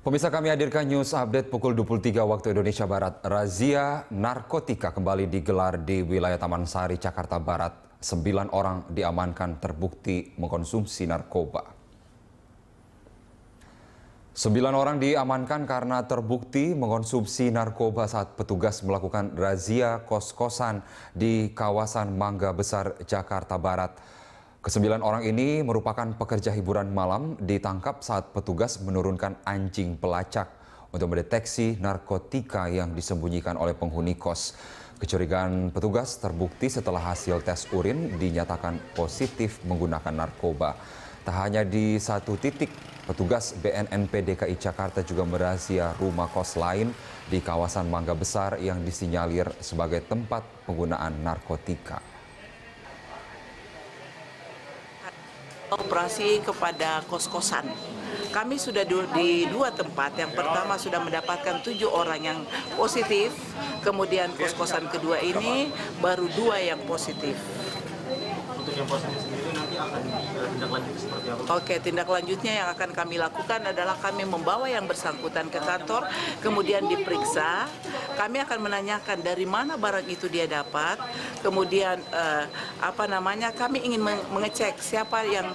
Pemirsa kami hadirkan news update pukul 23 waktu Indonesia Barat. Razia narkotika kembali digelar di wilayah Taman Sari, Jakarta Barat. Sembilan orang diamankan terbukti mengkonsumsi narkoba. Sembilan orang diamankan karena terbukti mengkonsumsi narkoba saat petugas melakukan razia kos-kosan di kawasan Mangga Besar, Jakarta Barat. Kesembilan orang ini merupakan pekerja hiburan malam ditangkap saat petugas menurunkan anjing pelacak untuk mendeteksi narkotika yang disembunyikan oleh penghuni kos. Kecurigaan petugas terbukti setelah hasil tes urin dinyatakan positif menggunakan narkoba. Tak hanya di satu titik, petugas BNNP DKI Jakarta juga merazia rumah kos lain di kawasan Mangga Besar yang disinyalir sebagai tempat penggunaan narkotika. operasi kepada kos-kosan. Kami sudah di, dua tempat. Yang pertama sudah mendapatkan tujuh orang yang positif, kemudian kos-kosan kedua ini baru dua yang positif. Untuk yang positif sendiri nanti akan eh, tindak lanjut seperti apa? Oke, tindak lanjutnya yang akan kami lakukan adalah kami membawa yang bersangkutan ke kantor, kemudian diperiksa. Kami akan menanyakan dari mana barang itu dia dapat, kemudian eh, apa namanya? Kami ingin mengecek siapa yang